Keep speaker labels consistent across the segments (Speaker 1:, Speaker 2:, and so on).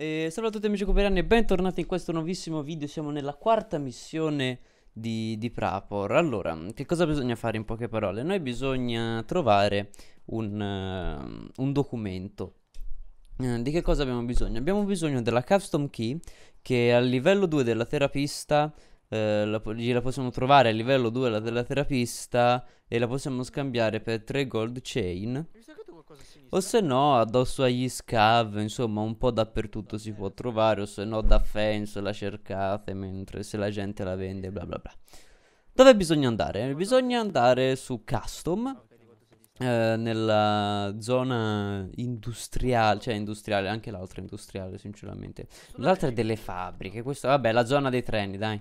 Speaker 1: Eh, salve a tutti amici cooperiani e bentornati in questo nuovissimo video, siamo nella quarta missione di, di, Prapor Allora, che cosa bisogna fare in poche parole? Noi bisogna trovare un, uh, un documento eh, di che cosa abbiamo bisogno? Abbiamo bisogno della custom key che al livello 2 della terapista eh, la, la, possiamo trovare a livello 2 della terapista e la possiamo scambiare per 3 gold chain o se no, addosso agli scav, insomma, un po' dappertutto si può trovare. O se no, da fence la cercate mentre se la gente la vende, bla bla bla. Dove bisogna andare? Bisogna andare su custom. Eh, nella zona industriale, cioè industriale, anche l'altra è industriale, sinceramente. L'altra è delle fabbriche. Questa, vabbè, la zona dei treni, dai.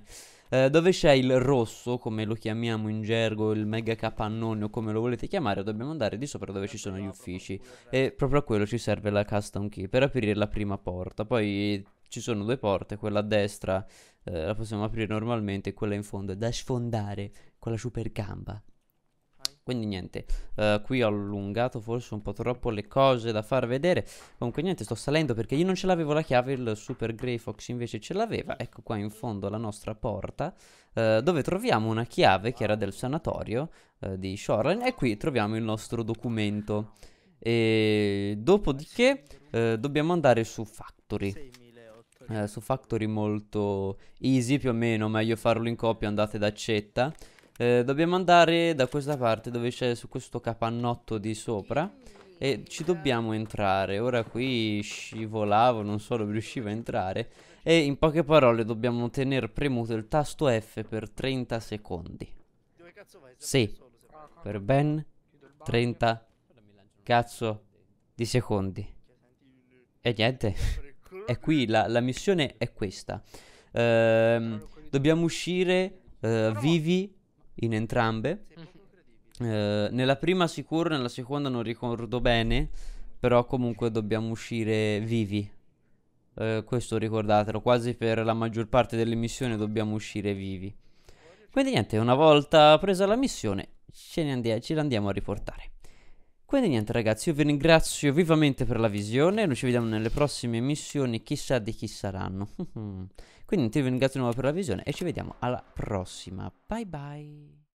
Speaker 1: Eh, dove c'è il rosso, come lo chiamiamo in gergo, il mega capannone o come lo volete chiamare, dobbiamo andare di sopra dove ci sono gli uffici e proprio a quello ci serve la custom key per aprire la prima porta, poi ci sono due porte, quella a destra eh, la possiamo aprire normalmente e quella in fondo è da sfondare con la super gamba. Quindi niente, uh, qui ho allungato forse un po' troppo le cose da far vedere. Comunque niente, sto salendo perché io non ce l'avevo la chiave, il Super Grey Fox invece ce l'aveva. Ecco qua in fondo la nostra porta, uh, dove troviamo una chiave che era del sanatorio uh, di Shoreline. E qui troviamo il nostro documento. E dopodiché dobbiamo andare su Factory. su Factory molto easy più o meno, meglio farlo in coppia, andate da Accetta. Eh, dobbiamo andare da questa parte dove c'è su questo capannotto di sopra e ci dobbiamo entrare. Ora qui scivolavo, non solo riuscivo a entrare. E in poche parole dobbiamo tenere premuto il tasto F per 30 secondi. Sì, per ben 30 cazzo di secondi. E niente, è qui, la, la missione è questa. Ehm, dobbiamo uscire eh, vivi in entrambe. Mhm. Eh, nella prima sicuro, nella seconda non ricordo bene, però comunque dobbiamo uscire vivi. Eh, questo ricordatelo, quasi per la maggior parte delle missioni dobbiamo uscire vivi. Quindi niente, una volta presa la missione ce, ne andia- ce l'andiamo a riportare. Quindi niente ragazzi, io vi ringrazio vivamente per la visione, noi ci vediamo nelle prossime missioni, chissà di chi saranno. Quindi niente, vi ringrazio di nuovo per la visione e ci vediamo alla prossima. Bye bye!